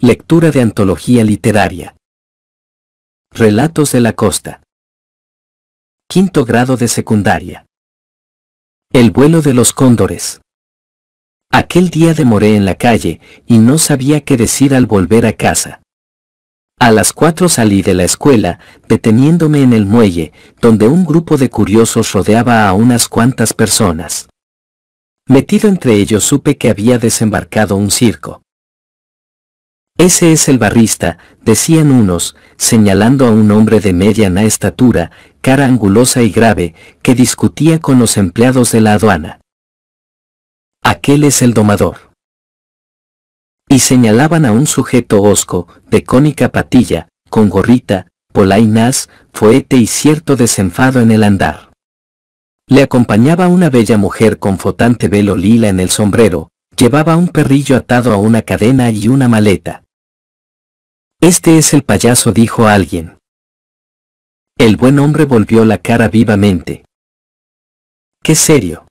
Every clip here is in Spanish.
Lectura de antología literaria. Relatos de la costa. Quinto grado de secundaria. El vuelo de los cóndores. Aquel día demoré en la calle y no sabía qué decir al volver a casa. A las cuatro salí de la escuela, deteniéndome en el muelle, donde un grupo de curiosos rodeaba a unas cuantas personas. Metido entre ellos supe que había desembarcado un circo. Ese es el barrista, decían unos, señalando a un hombre de mediana estatura, cara angulosa y grave, que discutía con los empleados de la aduana. Aquel es el domador. Y señalaban a un sujeto hosco, de cónica patilla, con gorrita, polainas, fuete y cierto desenfado en el andar. Le acompañaba una bella mujer con fotante velo lila en el sombrero, llevaba un perrillo atado a una cadena y una maleta. Este es el payaso, dijo alguien. El buen hombre volvió la cara vivamente. ¡Qué serio!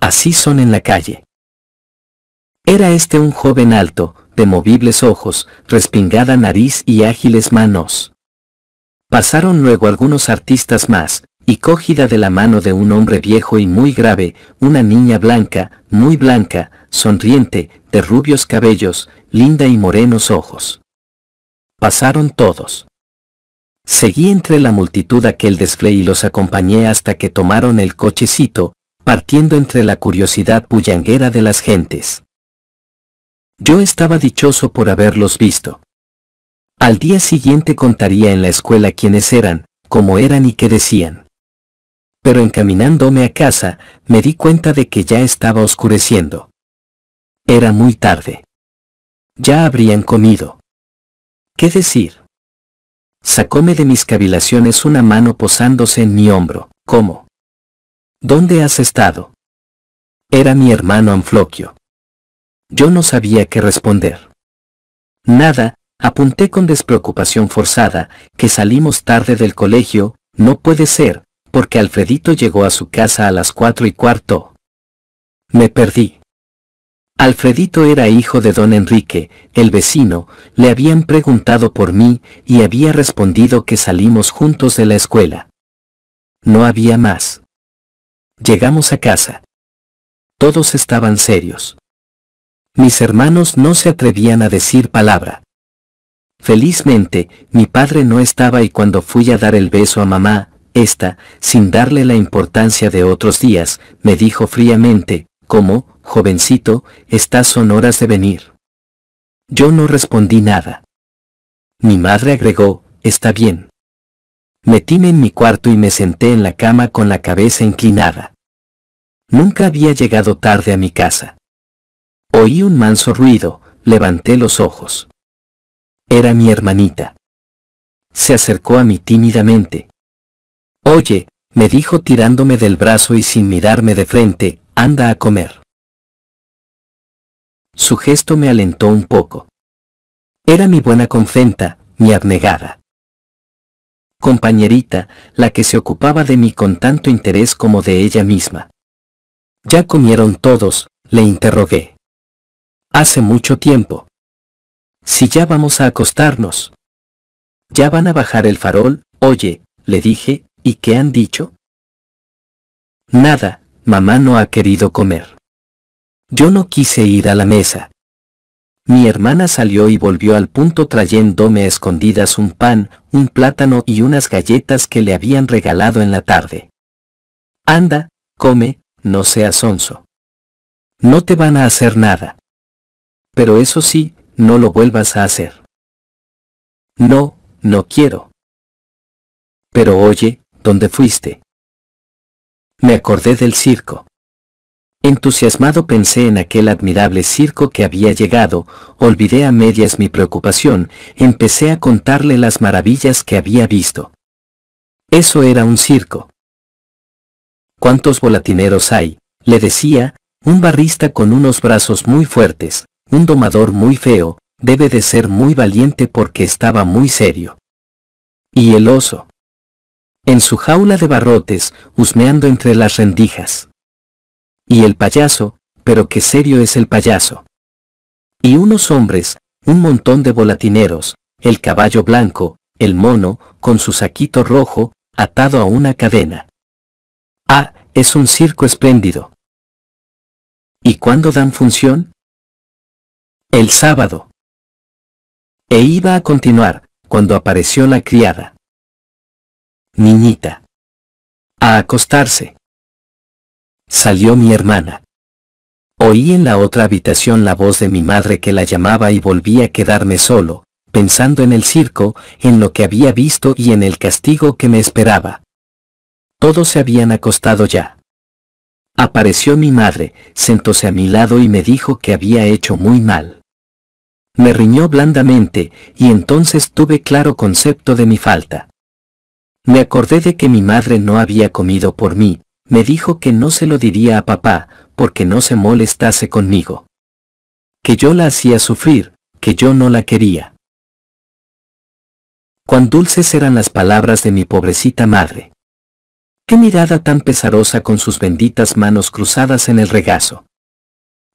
Así son en la calle. Era este un joven alto, de movibles ojos, respingada nariz y ágiles manos. Pasaron luego algunos artistas más, y cogida de la mano de un hombre viejo y muy grave, una niña blanca, muy blanca, sonriente, de rubios cabellos, linda y morenos ojos. Pasaron todos. Seguí entre la multitud aquel desfile y los acompañé hasta que tomaron el cochecito, partiendo entre la curiosidad bullanguera de las gentes. Yo estaba dichoso por haberlos visto. Al día siguiente contaría en la escuela quiénes eran, cómo eran y qué decían pero encaminándome a casa, me di cuenta de que ya estaba oscureciendo. Era muy tarde. Ya habrían comido. ¿Qué decir? Sacóme de mis cavilaciones una mano posándose en mi hombro. ¿Cómo? ¿Dónde has estado? Era mi hermano Anfloquio. Yo no sabía qué responder. Nada, apunté con despreocupación forzada, que salimos tarde del colegio, no puede ser, porque Alfredito llegó a su casa a las cuatro y cuarto. Me perdí. Alfredito era hijo de don Enrique, el vecino, le habían preguntado por mí y había respondido que salimos juntos de la escuela. No había más. Llegamos a casa. Todos estaban serios. Mis hermanos no se atrevían a decir palabra. Felizmente, mi padre no estaba y cuando fui a dar el beso a mamá, esta, sin darle la importancia de otros días, me dijo fríamente, ¿Cómo, jovencito, estas son horas de venir? Yo no respondí nada. Mi madre agregó, está bien. Metíme en mi cuarto y me senté en la cama con la cabeza inclinada. Nunca había llegado tarde a mi casa. Oí un manso ruido, levanté los ojos. Era mi hermanita. Se acercó a mí tímidamente, Oye, me dijo tirándome del brazo y sin mirarme de frente, anda a comer. Su gesto me alentó un poco. Era mi buena confenta, mi abnegada. Compañerita, la que se ocupaba de mí con tanto interés como de ella misma. ¿Ya comieron todos? le interrogué. Hace mucho tiempo. Si ya vamos a acostarnos. Ya van a bajar el farol, oye, le dije, ¿Y qué han dicho? Nada, mamá no ha querido comer. Yo no quise ir a la mesa. Mi hermana salió y volvió al punto trayéndome escondidas un pan, un plátano y unas galletas que le habían regalado en la tarde. Anda, come, no seas sonso. No te van a hacer nada. Pero eso sí, no lo vuelvas a hacer. No, no quiero. Pero oye, ¿Dónde fuiste? Me acordé del circo. Entusiasmado pensé en aquel admirable circo que había llegado, olvidé a medias mi preocupación, empecé a contarle las maravillas que había visto. Eso era un circo. ¿Cuántos volatineros hay? le decía, un barrista con unos brazos muy fuertes, un domador muy feo, debe de ser muy valiente porque estaba muy serio. ¿Y el oso? en su jaula de barrotes, husmeando entre las rendijas. Y el payaso, pero qué serio es el payaso. Y unos hombres, un montón de volatineros, el caballo blanco, el mono, con su saquito rojo, atado a una cadena. Ah, es un circo espléndido. ¿Y cuándo dan función? El sábado. E iba a continuar, cuando apareció la criada niñita. A acostarse. Salió mi hermana. Oí en la otra habitación la voz de mi madre que la llamaba y volví a quedarme solo, pensando en el circo, en lo que había visto y en el castigo que me esperaba. Todos se habían acostado ya. Apareció mi madre, sentóse a mi lado y me dijo que había hecho muy mal. Me riñó blandamente, y entonces tuve claro concepto de mi falta. Me acordé de que mi madre no había comido por mí, me dijo que no se lo diría a papá, porque no se molestase conmigo. Que yo la hacía sufrir, que yo no la quería. Cuán dulces eran las palabras de mi pobrecita madre. Qué mirada tan pesarosa con sus benditas manos cruzadas en el regazo.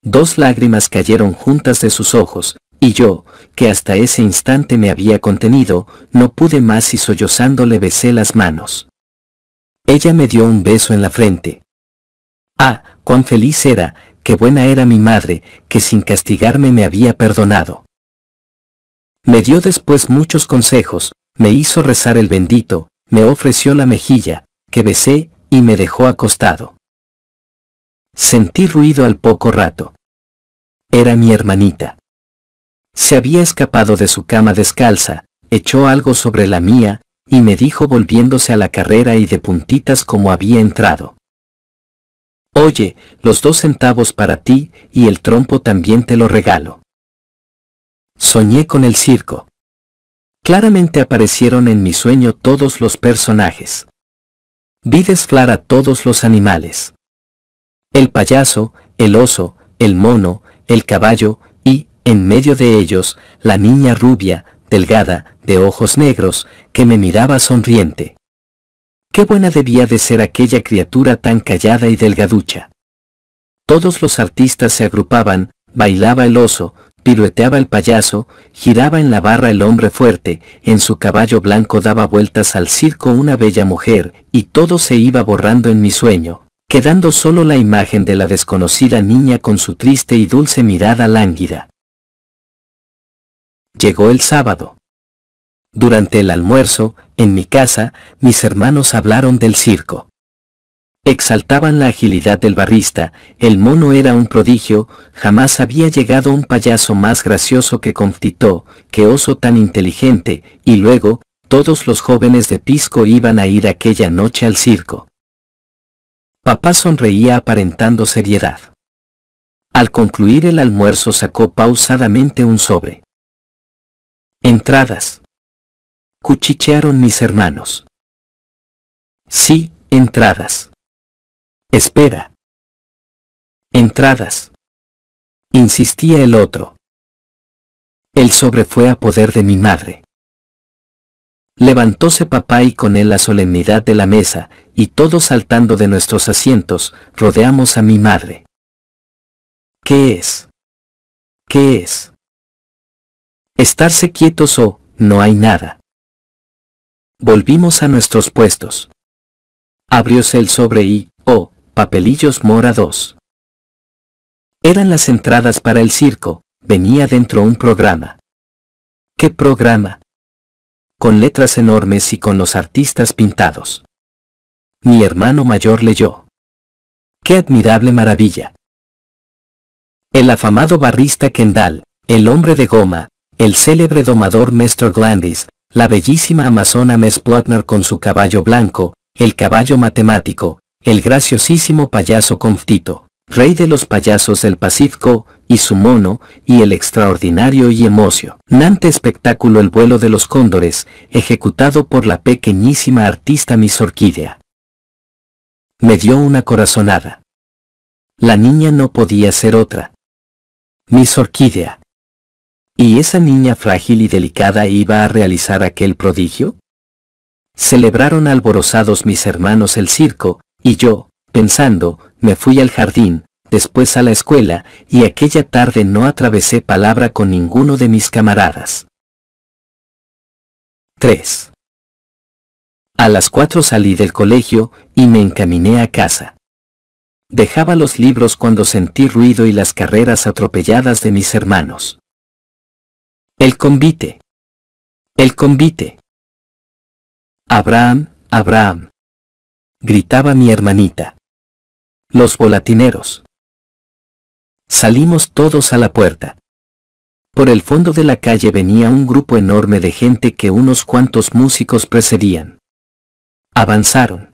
Dos lágrimas cayeron juntas de sus ojos, y yo, que hasta ese instante me había contenido, no pude más y sollozando le besé las manos. Ella me dio un beso en la frente. Ah, cuán feliz era, qué buena era mi madre, que sin castigarme me había perdonado. Me dio después muchos consejos, me hizo rezar el bendito, me ofreció la mejilla, que besé, y me dejó acostado. Sentí ruido al poco rato. Era mi hermanita. Se había escapado de su cama descalza, echó algo sobre la mía, y me dijo volviéndose a la carrera y de puntitas como había entrado. Oye, los dos centavos para ti, y el trompo también te lo regalo. Soñé con el circo. Claramente aparecieron en mi sueño todos los personajes. Vi desflar a todos los animales. El payaso, el oso, el mono, el caballo, y, en medio de ellos, la niña rubia, delgada, de ojos negros, que me miraba sonriente. Qué buena debía de ser aquella criatura tan callada y delgaducha. Todos los artistas se agrupaban, bailaba el oso, pirueteaba el payaso, giraba en la barra el hombre fuerte, en su caballo blanco daba vueltas al circo una bella mujer, y todo se iba borrando en mi sueño, quedando solo la imagen de la desconocida niña con su triste y dulce mirada lánguida. Llegó el sábado. Durante el almuerzo, en mi casa, mis hermanos hablaron del circo. Exaltaban la agilidad del barrista, el mono era un prodigio, jamás había llegado un payaso más gracioso que Confitó, que oso tan inteligente, y luego, todos los jóvenes de Pisco iban a ir aquella noche al circo. Papá sonreía aparentando seriedad. Al concluir el almuerzo sacó pausadamente un sobre. Entradas. Cuchichearon mis hermanos. Sí, entradas. Espera. Entradas. Insistía el otro. El sobre fue a poder de mi madre. Levantóse papá y con él la solemnidad de la mesa, y todos saltando de nuestros asientos, rodeamos a mi madre. ¿Qué es? ¿Qué es? Estarse quietos o, no hay nada. Volvimos a nuestros puestos. Abrióse el sobre y, oh, papelillos morados. Eran las entradas para el circo, venía dentro un programa. ¿Qué programa? Con letras enormes y con los artistas pintados. Mi hermano mayor leyó. ¡Qué admirable maravilla! El afamado barrista Kendall, el hombre de goma, el célebre domador Mr. Glandis, la bellísima amazona Miss Plotner con su caballo blanco, el caballo matemático, el graciosísimo payaso Conftito, rey de los payasos del Pacífico, y su mono, y el extraordinario y emocio. Nante espectáculo El vuelo de los cóndores, ejecutado por la pequeñísima artista Miss Orquídea. Me dio una corazonada. La niña no podía ser otra. Miss Orquídea. ¿Y esa niña frágil y delicada iba a realizar aquel prodigio? Celebraron alborozados mis hermanos el circo, y yo, pensando, me fui al jardín, después a la escuela, y aquella tarde no atravesé palabra con ninguno de mis camaradas. 3. A las 4 salí del colegio y me encaminé a casa. Dejaba los libros cuando sentí ruido y las carreras atropelladas de mis hermanos. El convite. El convite. Abraham, Abraham. Gritaba mi hermanita. Los volatineros. Salimos todos a la puerta. Por el fondo de la calle venía un grupo enorme de gente que unos cuantos músicos precedían. Avanzaron.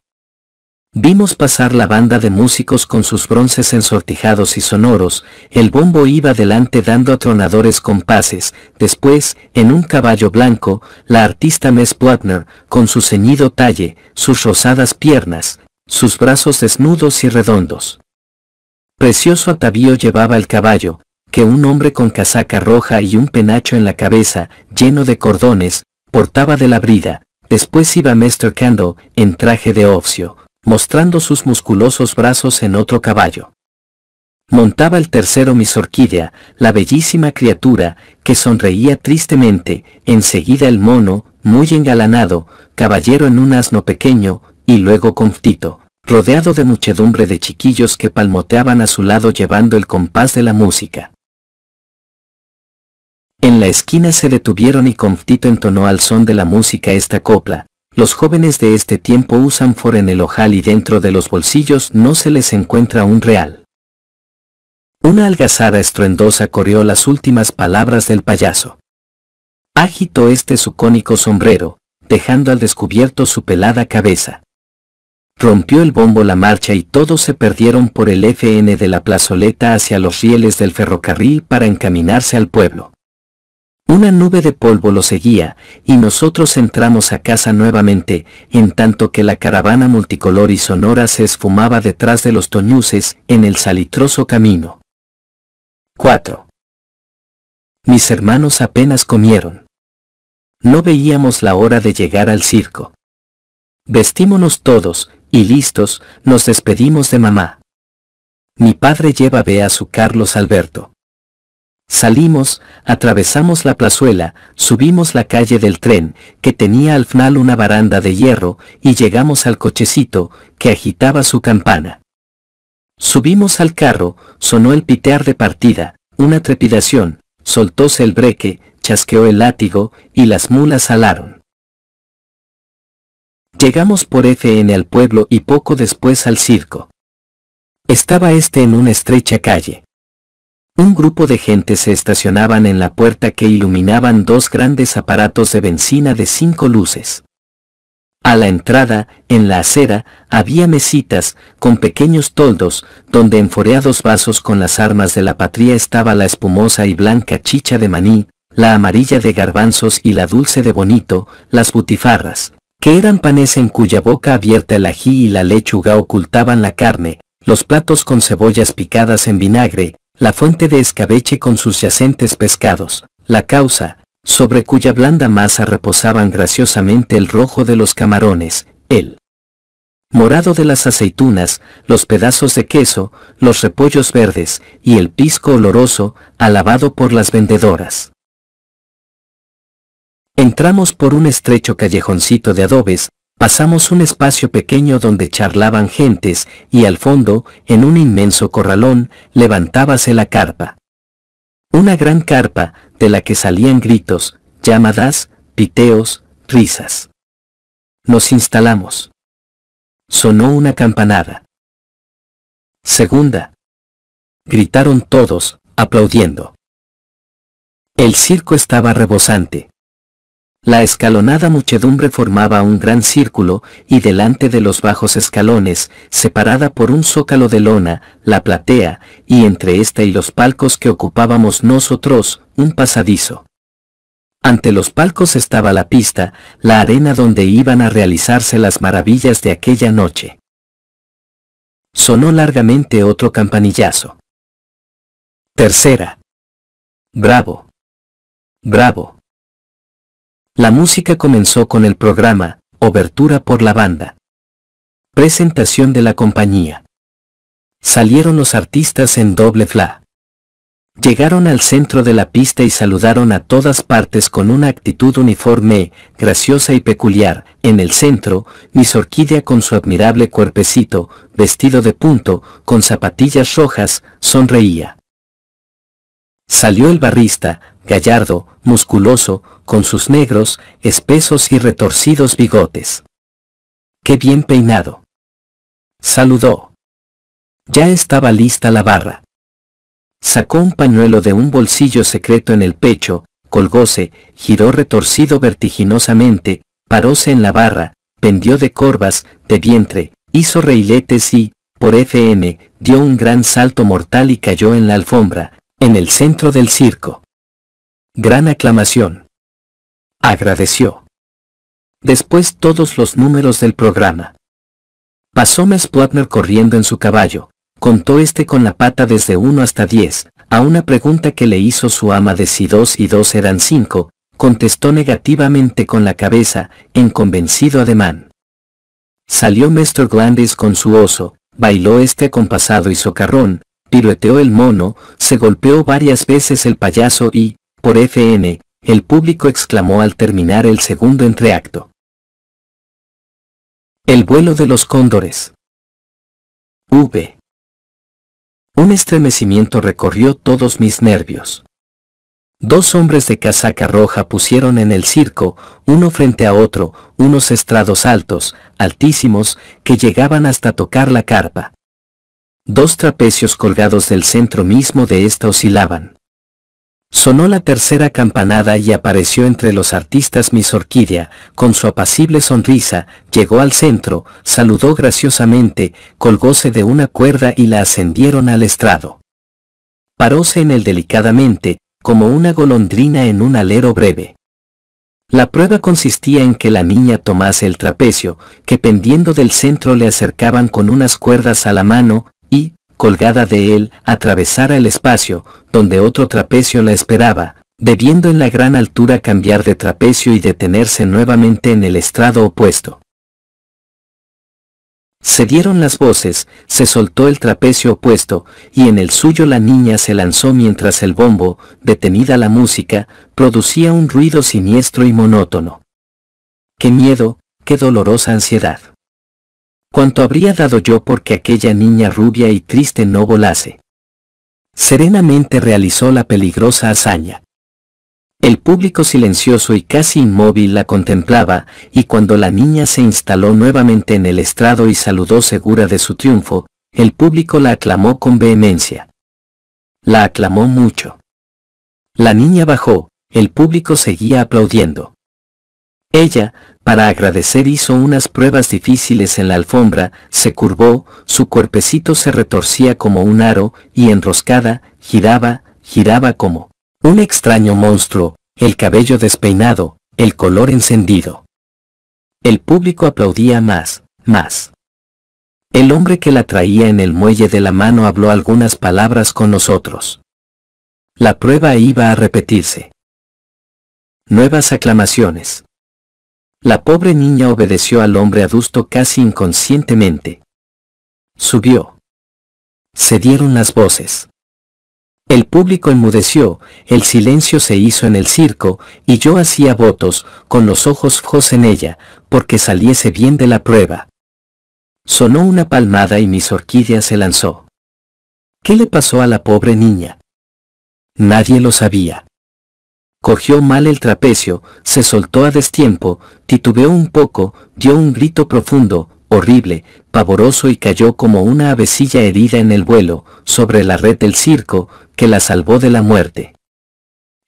Vimos pasar la banda de músicos con sus bronces ensortijados y sonoros, el bombo iba delante dando atronadores compases, después, en un caballo blanco, la artista Mess Buckner, con su ceñido talle, sus rosadas piernas, sus brazos desnudos y redondos. Precioso atavío llevaba el caballo, que un hombre con casaca roja y un penacho en la cabeza, lleno de cordones, portaba de la brida, después iba Mr. Candle, en traje de ofcio mostrando sus musculosos brazos en otro caballo. Montaba el tercero mis Orquídea, la bellísima criatura, que sonreía tristemente, enseguida el mono, muy engalanado, caballero en un asno pequeño, y luego Conftito, rodeado de muchedumbre de chiquillos que palmoteaban a su lado llevando el compás de la música. En la esquina se detuvieron y Conftito entonó al son de la música esta copla, los jóvenes de este tiempo usan for en el ojal y dentro de los bolsillos no se les encuentra un real. Una algazara estruendosa corrió las últimas palabras del payaso. Agitó este su cónico sombrero, dejando al descubierto su pelada cabeza. Rompió el bombo la marcha y todos se perdieron por el FN de la plazoleta hacia los rieles del ferrocarril para encaminarse al pueblo. Una nube de polvo lo seguía, y nosotros entramos a casa nuevamente, en tanto que la caravana multicolor y sonora se esfumaba detrás de los toñuces en el salitroso camino. 4. Mis hermanos apenas comieron. No veíamos la hora de llegar al circo. Vestímonos todos, y listos, nos despedimos de mamá. Mi padre lleva a a su Carlos Alberto. Salimos, atravesamos la plazuela, subimos la calle del tren, que tenía al final una baranda de hierro, y llegamos al cochecito, que agitaba su campana. Subimos al carro, sonó el pitear de partida, una trepidación, soltóse el breque, chasqueó el látigo, y las mulas alaron. Llegamos por FN al pueblo y poco después al circo. Estaba este en una estrecha calle. Un grupo de gente se estacionaban en la puerta que iluminaban dos grandes aparatos de benzina de cinco luces. A la entrada, en la acera, había mesitas, con pequeños toldos, donde en vasos con las armas de la patria estaba la espumosa y blanca chicha de maní, la amarilla de garbanzos y la dulce de bonito, las butifarras, que eran panes en cuya boca abierta el ají y la lechuga ocultaban la carne, los platos con cebollas picadas en vinagre, la fuente de escabeche con sus yacentes pescados, la causa, sobre cuya blanda masa reposaban graciosamente el rojo de los camarones, el morado de las aceitunas, los pedazos de queso, los repollos verdes, y el pisco oloroso, alabado por las vendedoras. Entramos por un estrecho callejoncito de adobes, Pasamos un espacio pequeño donde charlaban gentes, y al fondo, en un inmenso corralón, levantábase la carpa. Una gran carpa, de la que salían gritos, llamadas, piteos, risas. Nos instalamos. Sonó una campanada. Segunda. Gritaron todos, aplaudiendo. El circo estaba rebosante. La escalonada muchedumbre formaba un gran círculo, y delante de los bajos escalones, separada por un zócalo de lona, la platea, y entre ésta y los palcos que ocupábamos nosotros, un pasadizo. Ante los palcos estaba la pista, la arena donde iban a realizarse las maravillas de aquella noche. Sonó largamente otro campanillazo. Tercera. Bravo. Bravo. La música comenzó con el programa, Obertura por la banda. Presentación de la compañía. Salieron los artistas en doble fla. Llegaron al centro de la pista y saludaron a todas partes con una actitud uniforme, graciosa y peculiar. En el centro, Miss Orquídea con su admirable cuerpecito, vestido de punto, con zapatillas rojas, sonreía. Salió el barrista, gallardo, musculoso, con sus negros, espesos y retorcidos bigotes. ¡Qué bien peinado! Saludó. Ya estaba lista la barra. Sacó un pañuelo de un bolsillo secreto en el pecho, colgóse, giró retorcido vertiginosamente, paróse en la barra, pendió de corvas, de vientre, hizo reiletes y, por FM, dio un gran salto mortal y cayó en la alfombra, en el centro del circo. Gran aclamación. Agradeció. Después todos los números del programa. Pasó Mesplatner corriendo en su caballo, contó este con la pata desde 1 hasta 10, a una pregunta que le hizo su ama de si 2 y 2 eran 5, contestó negativamente con la cabeza, en convencido ademán. Salió Mr. Glandis con su oso, bailó este acompasado y socarrón, Piroteó el mono, se golpeó varias veces el payaso y, por FN, el público exclamó al terminar el segundo entreacto. El vuelo de los cóndores. V. Un estremecimiento recorrió todos mis nervios. Dos hombres de casaca roja pusieron en el circo, uno frente a otro, unos estrados altos, altísimos, que llegaban hasta tocar la carpa. Dos trapecios colgados del centro mismo de ésta oscilaban. Sonó la tercera campanada y apareció entre los artistas Miss Orquídea, con su apacible sonrisa, llegó al centro, saludó graciosamente, colgóse de una cuerda y la ascendieron al estrado. Paróse en él delicadamente, como una golondrina en un alero breve. La prueba consistía en que la niña tomase el trapecio, que pendiendo del centro le acercaban con unas cuerdas a la mano, y, colgada de él, atravesara el espacio, donde otro trapecio la esperaba, debiendo en la gran altura cambiar de trapecio y detenerse nuevamente en el estrado opuesto. Se dieron las voces, se soltó el trapecio opuesto, y en el suyo la niña se lanzó mientras el bombo, detenida la música, producía un ruido siniestro y monótono. ¡Qué miedo, qué dolorosa ansiedad! Cuánto habría dado yo porque aquella niña rubia y triste no volase. Serenamente realizó la peligrosa hazaña. El público silencioso y casi inmóvil la contemplaba, y cuando la niña se instaló nuevamente en el estrado y saludó segura de su triunfo, el público la aclamó con vehemencia. La aclamó mucho. La niña bajó, el público seguía aplaudiendo. Ella, para agradecer hizo unas pruebas difíciles en la alfombra, se curvó, su cuerpecito se retorcía como un aro, y enroscada, giraba, giraba como un extraño monstruo, el cabello despeinado, el color encendido. El público aplaudía más, más. El hombre que la traía en el muelle de la mano habló algunas palabras con nosotros. La prueba iba a repetirse. Nuevas aclamaciones. La pobre niña obedeció al hombre adusto casi inconscientemente. Subió. Se dieron las voces. El público enmudeció, el silencio se hizo en el circo, y yo hacía votos, con los ojos fijos en ella, porque saliese bien de la prueba. Sonó una palmada y mis orquídeas se lanzó. ¿Qué le pasó a la pobre niña? Nadie lo sabía. Cogió mal el trapecio, se soltó a destiempo, titubeó un poco, dio un grito profundo, horrible, pavoroso y cayó como una avecilla herida en el vuelo, sobre la red del circo, que la salvó de la muerte.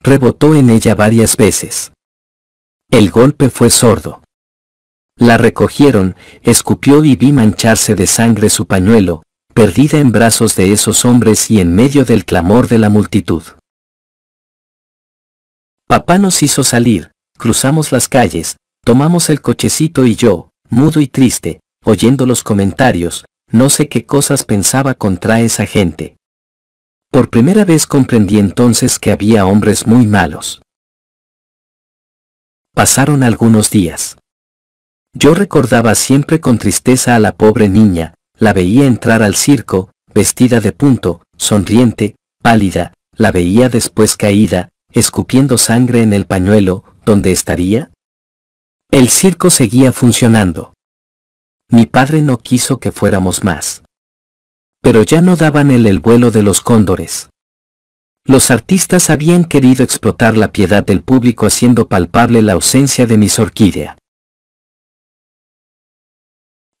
Rebotó en ella varias veces. El golpe fue sordo. La recogieron, escupió y vi mancharse de sangre su pañuelo, perdida en brazos de esos hombres y en medio del clamor de la multitud. Papá nos hizo salir, cruzamos las calles, tomamos el cochecito y yo, mudo y triste, oyendo los comentarios, no sé qué cosas pensaba contra esa gente. Por primera vez comprendí entonces que había hombres muy malos. Pasaron algunos días. Yo recordaba siempre con tristeza a la pobre niña, la veía entrar al circo, vestida de punto, sonriente, pálida, la veía después caída, escupiendo sangre en el pañuelo, ¿dónde estaría? El circo seguía funcionando. Mi padre no quiso que fuéramos más. Pero ya no daban el, el vuelo de los cóndores. Los artistas habían querido explotar la piedad del público haciendo palpable la ausencia de mis orquídea.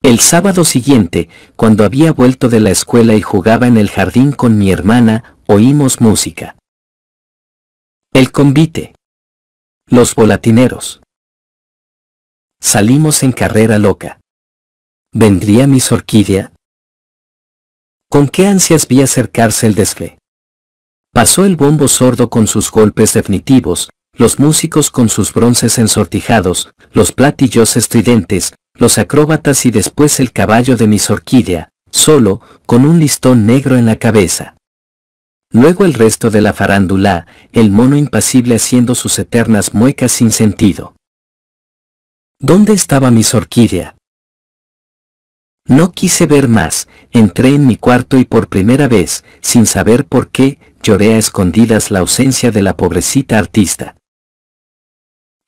El sábado siguiente, cuando había vuelto de la escuela y jugaba en el jardín con mi hermana, oímos música. El convite. Los volatineros. Salimos en carrera loca. ¿Vendría mis orquídea? Con qué ansias vi acercarse el desfile. Pasó el bombo sordo con sus golpes definitivos, los músicos con sus bronces ensortijados, los platillos estridentes, los acróbatas y después el caballo de mis orquídea, solo, con un listón negro en la cabeza. Luego el resto de la farándula, el mono impasible haciendo sus eternas muecas sin sentido. ¿Dónde estaba mi orquídea? No quise ver más, entré en mi cuarto y por primera vez, sin saber por qué, lloré a escondidas la ausencia de la pobrecita artista.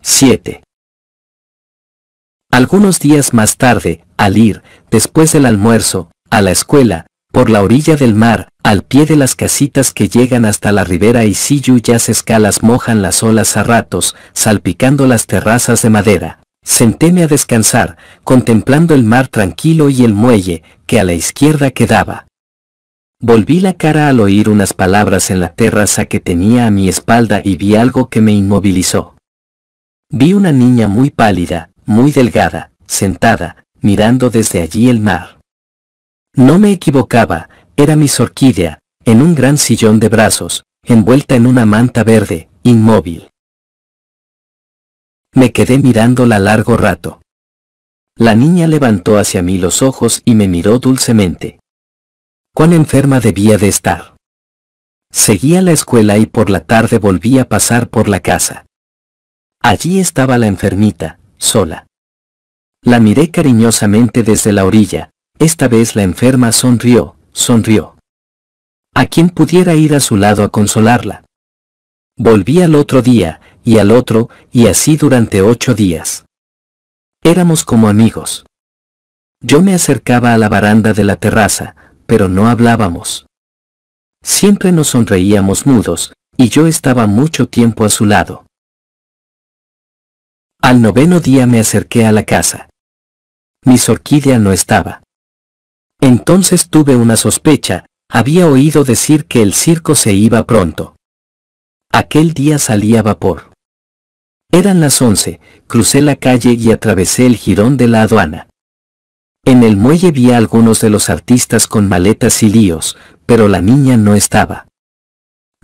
7. Algunos días más tarde, al ir, después del almuerzo, a la escuela, por la orilla del mar, al pie de las casitas que llegan hasta la ribera y si escalas mojan las olas a ratos, salpicando las terrazas de madera. Sentéme a descansar, contemplando el mar tranquilo y el muelle, que a la izquierda quedaba. Volví la cara al oír unas palabras en la terraza que tenía a mi espalda y vi algo que me inmovilizó. Vi una niña muy pálida, muy delgada, sentada, mirando desde allí el mar. No me equivocaba, era mi orquídea, en un gran sillón de brazos, envuelta en una manta verde, inmóvil. Me quedé mirándola largo rato. La niña levantó hacia mí los ojos y me miró dulcemente. Cuán enferma debía de estar. Seguía la escuela y por la tarde volví a pasar por la casa. Allí estaba la enfermita, sola. La miré cariñosamente desde la orilla, esta vez la enferma sonrió, sonrió. ¿A quién pudiera ir a su lado a consolarla? Volví al otro día, y al otro, y así durante ocho días. Éramos como amigos. Yo me acercaba a la baranda de la terraza, pero no hablábamos. Siempre nos sonreíamos mudos, y yo estaba mucho tiempo a su lado. Al noveno día me acerqué a la casa. Mi orquídea no estaba. Entonces tuve una sospecha, había oído decir que el circo se iba pronto. Aquel día salía vapor. Eran las once, crucé la calle y atravesé el jirón de la aduana. En el muelle vi a algunos de los artistas con maletas y líos, pero la niña no estaba.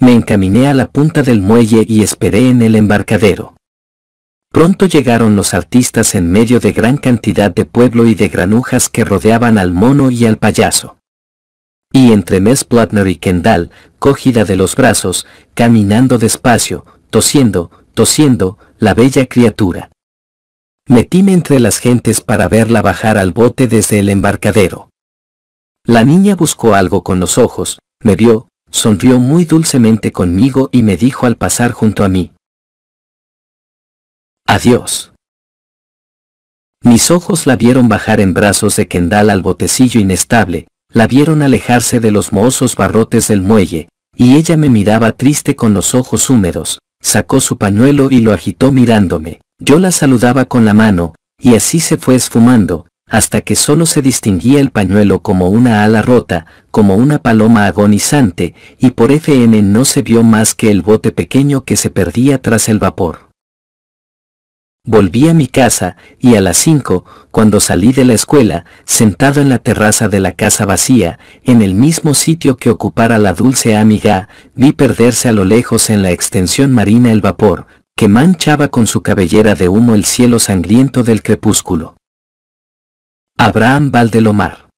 Me encaminé a la punta del muelle y esperé en el embarcadero. Pronto llegaron los artistas en medio de gran cantidad de pueblo y de granujas que rodeaban al mono y al payaso. Y entre Mess Plattner y Kendall, cogida de los brazos, caminando despacio, tosiendo, tosiendo, la bella criatura. Metíme entre las gentes para verla bajar al bote desde el embarcadero. La niña buscó algo con los ojos, me vio, sonrió muy dulcemente conmigo y me dijo al pasar junto a mí, Adiós. Mis ojos la vieron bajar en brazos de Kendall al botecillo inestable, la vieron alejarse de los mohosos barrotes del muelle, y ella me miraba triste con los ojos húmedos, sacó su pañuelo y lo agitó mirándome, yo la saludaba con la mano, y así se fue esfumando, hasta que solo se distinguía el pañuelo como una ala rota, como una paloma agonizante, y por FN no se vio más que el bote pequeño que se perdía tras el vapor. Volví a mi casa, y a las 5, cuando salí de la escuela, sentado en la terraza de la casa vacía, en el mismo sitio que ocupara la dulce amiga, vi perderse a lo lejos en la extensión marina el vapor, que manchaba con su cabellera de humo el cielo sangriento del crepúsculo. Abraham Valdelomar